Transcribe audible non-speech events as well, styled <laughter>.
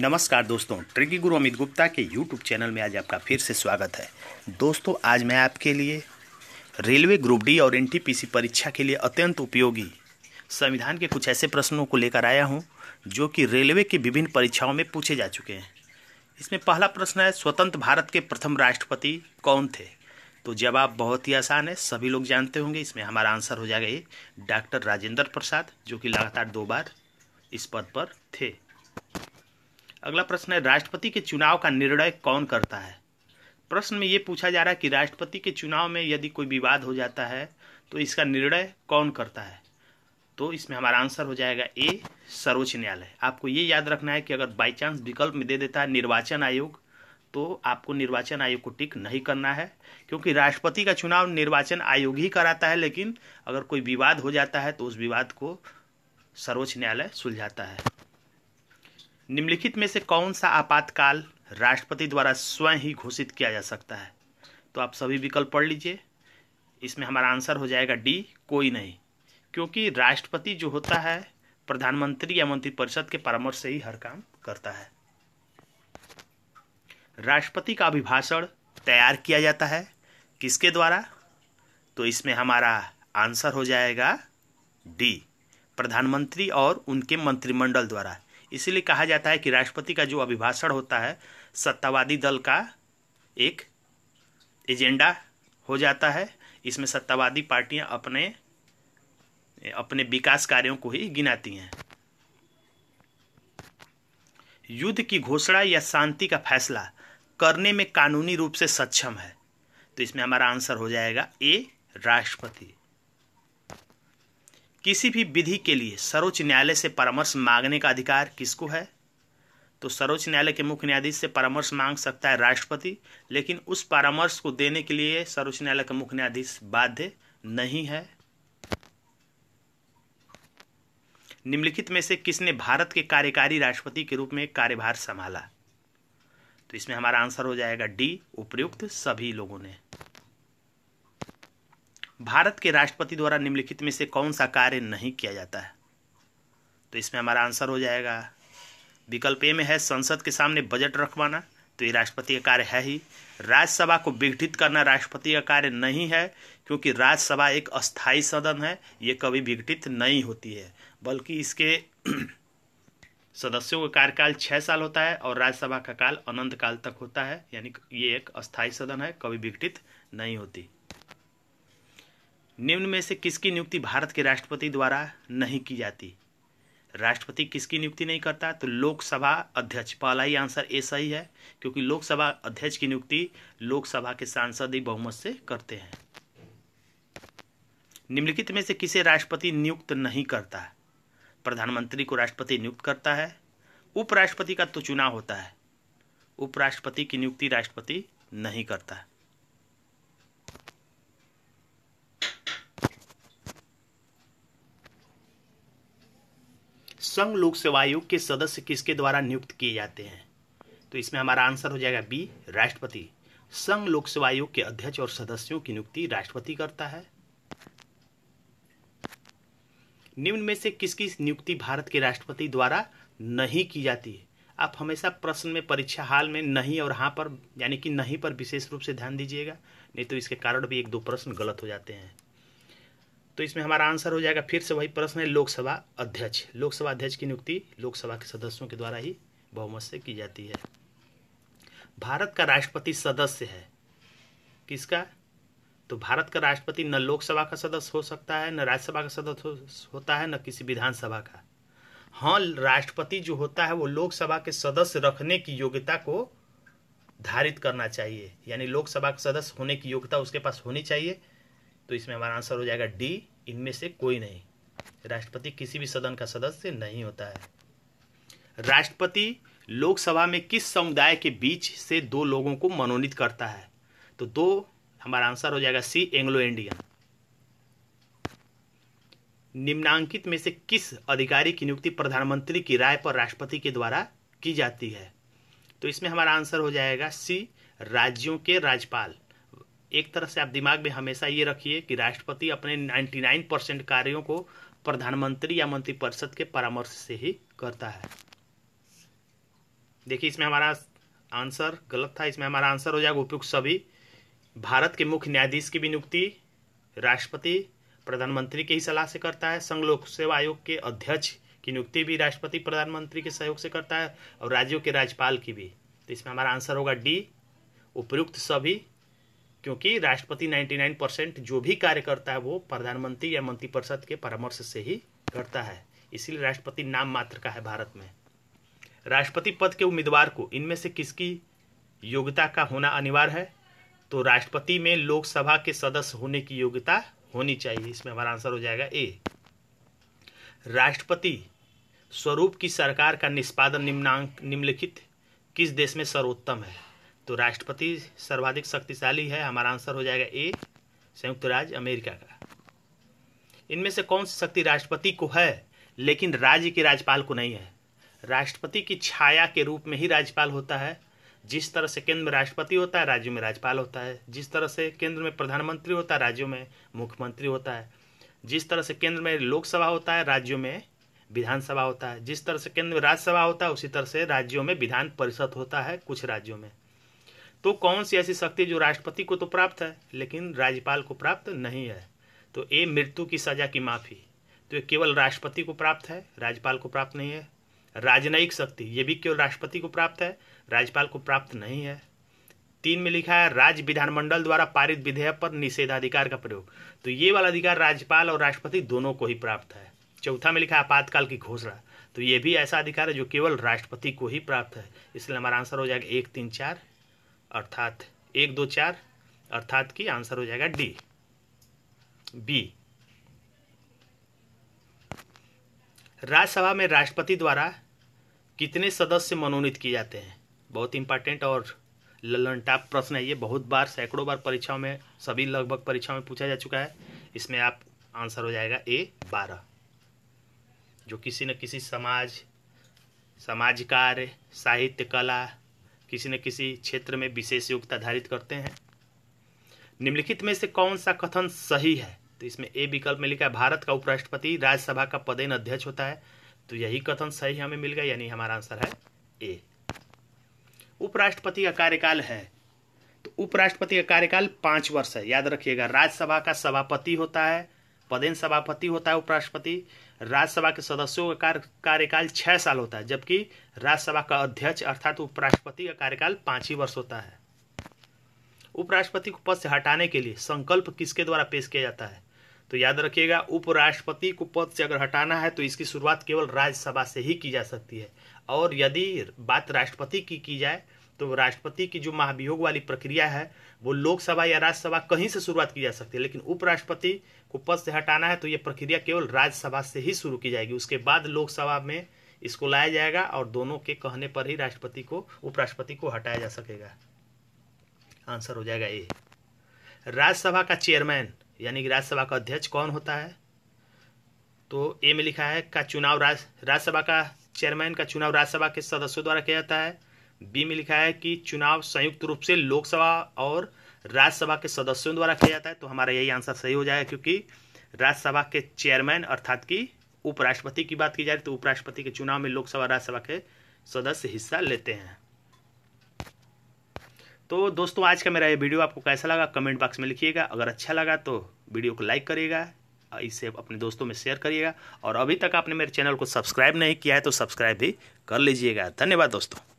नमस्कार दोस्तों ट्रिकी गुरु अमित गुप्ता के यूट्यूब चैनल में आज आपका फिर से स्वागत है दोस्तों आज मैं आपके लिए रेलवे ग्रुप डी और एनटीपीसी परीक्षा के लिए अत्यंत उपयोगी संविधान के कुछ ऐसे प्रश्नों को लेकर आया हूं जो कि रेलवे की विभिन्न परीक्षाओं में पूछे जा चुके हैं इसमें पहला प्रश्न है स्वतंत्र भारत के प्रथम राष्ट्रपति कौन थे तो जवाब बहुत ही आसान है सभी लोग जानते होंगे इसमें हमारा आंसर हो जाएगा ये डॉक्टर राजेंद्र प्रसाद जो कि लगातार दो बार इस पद पर थे अगला प्रश्न है राष्ट्रपति के चुनाव का निर्णय कौन करता है प्रश्न में ये पूछा जा रहा है कि राष्ट्रपति के चुनाव में यदि कोई विवाद हो जाता है तो इसका निर्णय कौन करता है तो इसमें हमारा आंसर हो जाएगा ए सर्वोच्च न्यायालय आपको ये याद रखना है कि अगर बाई चांस विकल्प में दे देता है निर्वाचन आयोग तो आपको निर्वाचन आयोग को टिक नहीं करना है क्योंकि राष्ट्रपति का चुनाव निर्वाचन आयोग ही कराता है लेकिन अगर कोई विवाद हो जाता है तो उस विवाद को सर्वोच्च न्यायालय सुलझाता है निम्नलिखित में से कौन सा आपातकाल राष्ट्रपति द्वारा स्वयं ही घोषित किया जा सकता है तो आप सभी विकल्प पढ़ लीजिए इसमें हमारा आंसर हो जाएगा डी कोई नहीं क्योंकि राष्ट्रपति जो होता है प्रधानमंत्री या मंत्रिपरिषद के परामर्श से ही हर काम करता है राष्ट्रपति का अभिभाषण तैयार किया जाता है किसके द्वारा तो इसमें हमारा आंसर हो जाएगा डी प्रधानमंत्री और उनके मंत्रिमंडल द्वारा इसीलिए कहा जाता है कि राष्ट्रपति का जो अभिभाषण होता है सत्तावादी दल का एक एजेंडा हो जाता है इसमें सत्तावादी पार्टियां अपने अपने विकास कार्यों को ही गिनाती हैं युद्ध की घोषणा या शांति का फैसला करने में कानूनी रूप से सक्षम है तो इसमें हमारा आंसर हो जाएगा ए राष्ट्रपति किसी भी विधि के लिए सर्वोच्च न्यायालय से परामर्श मांगने का अधिकार किसको है तो सर्वोच्च न्यायालय के मुख्य न्यायाधीश से परामर्श मांग सकता है राष्ट्रपति लेकिन उस परामर्श को देने के लिए सर्वोच्च न्यायालय का मुख्य न्यायाधीश बाध्य नहीं है निम्नलिखित में से किसने भारत के कार्यकारी राष्ट्रपति के रूप में कार्यभार संभाला तो इसमें हमारा आंसर हो जाएगा डी उपयुक्त सभी लोगों ने भारत के राष्ट्रपति द्वारा निम्नलिखित में से कौन सा कार्य नहीं किया जाता है तो इसमें हमारा आंसर हो जाएगा विकल्प ए में है संसद के सामने बजट रखवाना तो ये राष्ट्रपति का कार्य है ही राज्यसभा को विघटित करना राष्ट्रपति का कार्य नहीं है क्योंकि राज्यसभा एक अस्थायी सदन है ये कभी विघटित नहीं होती है बल्कि इसके <clears throat> सदस्यों का कार्यकाल छः साल होता है और राज्यसभा का काल अनंत काल तक होता है यानी ये एक अस्थायी सदन है कभी विघटित नहीं होती निम्न में से किसकी नियुक्ति भारत के राष्ट्रपति द्वारा नहीं की जाती राष्ट्रपति किसकी नियुक्ति नहीं करता तो लोकसभा अध्यक्ष पहला ही आंसर ए सही है क्योंकि लोकसभा अध्यक्ष की नियुक्ति लोकसभा के सांसद ही बहुमत से करते हैं निम्नलिखित में से किसे राष्ट्रपति नियुक्त नहीं करता प्रधानमंत्री को राष्ट्रपति नियुक्त करता है उपराष्ट्रपति का तो चुनाव होता है उपराष्ट्रपति की नियुक्ति राष्ट्रपति नहीं करता है संघ लोक सेवा आयोग के सदस्य किसके द्वारा नियुक्त किए जाते हैं तो इसमें हमारा आंसर हो जाएगा बी राष्ट्रपति संघ लोक सेवा आयोग के अध्यक्ष और सदस्यों की नियुक्ति राष्ट्रपति करता है निम्न में से किसकी नियुक्ति भारत के राष्ट्रपति द्वारा नहीं की जाती है आप हमेशा प्रश्न में परीक्षा हाल में नहीं और हाँ पर यानी कि नहीं पर विशेष रूप से ध्यान दीजिएगा नहीं तो इसके कारण भी एक दो प्रश्न गलत हो जाते हैं तो इसमें हमारा आंसर हो जाएगा फिर से वही प्रश्न है लोकसभा अध्यक्ष लोकसभा अध्यक्ष की नियुक्ति लोकसभा के सदस्यों के द्वारा ही बहुमत से की जाती है भारत का राष्ट्रपति सदस्य है किसका तो भारत का राष्ट्रपति न लोकसभा का सदस्य हो सकता है न राज्यसभा का सदस्य हो, होता है न किसी विधानसभा का हाँ राष्ट्रपति जो होता है वो लोकसभा के सदस्य रखने की योग्यता को धारित करना चाहिए यानी लोकसभा का सदस्य होने की योग्यता उसके पास होनी चाहिए तो इसमें हमारा आंसर हो जाएगा डी इनमें से कोई नहीं राष्ट्रपति किसी भी सदन का सदस्य नहीं होता है राष्ट्रपति लोकसभा में किस समुदाय के बीच से दो लोगों को मनोनीत करता है तो दो हमारा आंसर हो जाएगा सी एंग्लो इंडियन निम्नांकित में से किस अधिकारी की नियुक्ति प्रधानमंत्री की राय पर राष्ट्रपति के द्वारा की जाती है तो इसमें हमारा आंसर हो जाएगा सी राज्यों के राज्यपाल एक तरह से आप दिमाग में हमेशा ये रखिए कि राष्ट्रपति अपने 99 परसेंट कार्यों को प्रधानमंत्री या मंत्रिपरिषद के परामर्श से ही करता है देखिए इसमें हमारा आंसर गलत था इसमें हमारा आंसर हो जाएगा उपयुक्त सभी भारत के मुख्य न्यायाधीश की भी नियुक्ति राष्ट्रपति प्रधानमंत्री की ही सलाह से करता है संघ लोक सेवा आयोग के अध्यक्ष की नियुक्ति भी राष्ट्रपति प्रधानमंत्री के सहयोग से करता है और राज्यों के राज्यपाल की भी तो इसमें हमारा आंसर होगा डी उपयुक्त सभी क्योंकि राष्ट्रपति 99 परसेंट जो भी कार्य करता है वो प्रधानमंत्री या मंत्रिपरिषद के परामर्श से ही करता है इसीलिए राष्ट्रपति नाम मात्र का है भारत में राष्ट्रपति पद के उम्मीदवार को इनमें से किसकी योग्यता का होना अनिवार्य है तो राष्ट्रपति में लोकसभा के सदस्य होने की योग्यता होनी चाहिए इसमें हमारा आंसर हो जाएगा ए राष्ट्रपति स्वरूप की सरकार का निष्पादन निम्नांक निम्नलिखित किस देश में सर्वोत्तम है तो राष्ट्रपति सर्वाधिक शक्तिशाली है हमारा आंसर हो जाएगा ए संयुक्त राज्य अमेरिका का इनमें से कौन सी शक्ति राष्ट्रपति को है लेकिन राज्य के राज्यपाल को नहीं है राष्ट्रपति की छाया के रूप में ही राज्यपाल होता है जिस तरह से केंद्र में राष्ट्रपति होता है राज्यों में राज्यपाल होता है जिस तरह से केंद्र में प्रधानमंत्री होता है राज्यों में मुख्यमंत्री होता है जिस तरह से केंद्र में लोकसभा होता है राज्यों में विधानसभा होता है जिस तरह से केंद्र में राज्यसभा होता है उसी तरह से राज्यों में विधान परिषद होता है कुछ राज्यों में तो कौन सी ऐसी शक्ति जो राष्ट्रपति को तो प्राप्त है लेकिन राज्यपाल को प्राप्त नहीं है तो ए मृत्यु की सजा की माफी तो ये केवल राष्ट्रपति को प्राप्त है राज्यपाल को प्राप्त नहीं है राजनयिक शक्ति ये भी केवल राष्ट्रपति को प्राप्त है राज्यपाल को प्राप्त नहीं है तीन में लिखा है राज्य विधानमंडल द्वारा पारित विधेयक पर निषेधाधिकार का प्रयोग तो ये वाला अधिकार राज्यपाल और राष्ट्रपति दोनों को ही प्राप्त है चौथा में लिखा है आपातकाल की घोषणा तो ये भी ऐसा अधिकार है जो केवल राष्ट्रपति को ही प्राप्त है इसलिए हमारा आंसर हो जाएगा एक तीन चार अर्थात एक दो चार अर्थात की आंसर हो जाएगा डी बी राज्यसभा में राष्ट्रपति द्वारा कितने सदस्य मनोनीत किए जाते हैं बहुत इंपॉर्टेंट और ललन टाप प्रश्न है ये बहुत बार सैकड़ों बार परीक्षाओं में सभी लगभग परीक्षाओं में पूछा जा चुका है इसमें आप आंसर हो जाएगा ए बारह जो किसी न किसी समाज समाज कार्य साहित्य कला किसी न किसी क्षेत्र में विशेष योग्यता धारित करते हैं निम्नलिखित में से कौन सा कथन सही है तो इसमें ए विकल्प में लिखा है भारत का उपराष्ट्रपति राज्यसभा का पदेन अध्यक्ष होता है तो यही कथन सही हमें मिल गया यानी हमारा आंसर है ए उपराष्ट्रपति का कार्यकाल है तो उपराष्ट्रपति का कार्यकाल पांच वर्ष है याद रखिएगा राज्यसभा का सभापति होता है पदेन सभापति होता है उपराष्ट्रपति राज्यसभा के सदस्यों का कार्य कार्यकाल छः साल होता है जबकि राज्यसभा का अध्यक्ष अर्थात उपराष्ट्रपति का कार्यकाल पाँच ही वर्ष होता है उपराष्ट्रपति को पद से हटाने के लिए संकल्प किसके द्वारा पेश किया जाता है तो याद रखिएगा उपराष्ट्रपति को पद से अगर हटाना है तो इसकी शुरुआत केवल राज्यसभा से ही की जा सकती है और यदि बात राष्ट्रपति की की जाए तो राष्ट्रपति की जो महाभियोग वाली प्रक्रिया है वो लोकसभा या राज्यसभा कहीं से शुरुआत की जा सकती है लेकिन उपराष्ट्रपति को पद से हटाना है तो ये प्रक्रिया केवल राज्यसभा से ही शुरू की जाएगी उसके बाद लोकसभा में इसको लाया जाएगा और दोनों के कहने पर ही राष्ट्रपति को उपराष्ट्रपति को हटाया जा सकेगा आंसर हो जाएगा ए राज्यसभा का चेयरमैन यानी कि राज्यसभा का अध्यक्ष कौन होता है तो ए में लिखा है का चुनाव राज्यसभा का चेयरमैन का चुनाव राज्यसभा के सदस्यों द्वारा किया जाता है बी में लिखा है कि चुनाव संयुक्त रूप से लोकसभा और राज्यसभा के सदस्यों द्वारा किया जाता है तो हमारा यही आंसर सही हो जाएगा क्योंकि राज्यसभा के चेयरमैन अर्थात की उपराष्ट्रपति की बात की जा रही तो उपराष्ट्रपति के चुनाव में लोकसभा राज्यसभा के सदस्य हिस्सा लेते हैं तो दोस्तों आज का मेरा ये वीडियो आपको कैसा लगा कमेंट बॉक्स में लिखिएगा अगर अच्छा लगा तो वीडियो को लाइक करिएगा इसे अपने दोस्तों में शेयर करिएगा और अभी तक आपने मेरे चैनल को सब्सक्राइब नहीं किया है तो सब्सक्राइब भी कर लीजिएगा धन्यवाद दोस्तों